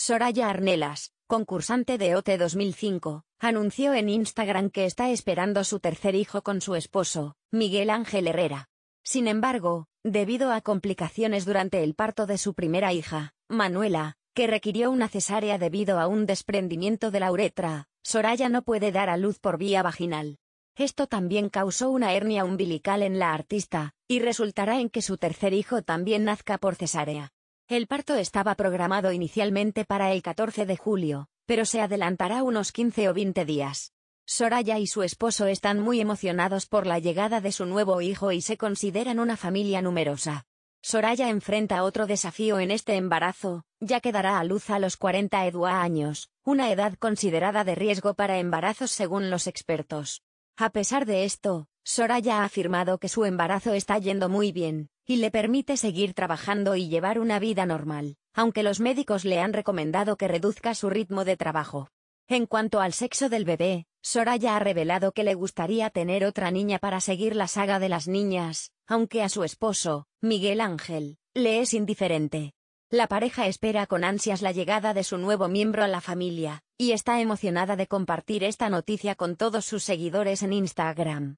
Soraya Arnelas, concursante de OT 2005, anunció en Instagram que está esperando su tercer hijo con su esposo, Miguel Ángel Herrera. Sin embargo, debido a complicaciones durante el parto de su primera hija, Manuela, que requirió una cesárea debido a un desprendimiento de la uretra, Soraya no puede dar a luz por vía vaginal. Esto también causó una hernia umbilical en la artista, y resultará en que su tercer hijo también nazca por cesárea. El parto estaba programado inicialmente para el 14 de julio, pero se adelantará unos 15 o 20 días. Soraya y su esposo están muy emocionados por la llegada de su nuevo hijo y se consideran una familia numerosa. Soraya enfrenta otro desafío en este embarazo, ya que dará a luz a los 40 años, una edad considerada de riesgo para embarazos según los expertos. A pesar de esto, Soraya ha afirmado que su embarazo está yendo muy bien, y le permite seguir trabajando y llevar una vida normal, aunque los médicos le han recomendado que reduzca su ritmo de trabajo. En cuanto al sexo del bebé, Soraya ha revelado que le gustaría tener otra niña para seguir la saga de las niñas, aunque a su esposo, Miguel Ángel, le es indiferente. La pareja espera con ansias la llegada de su nuevo miembro a la familia, y está emocionada de compartir esta noticia con todos sus seguidores en Instagram.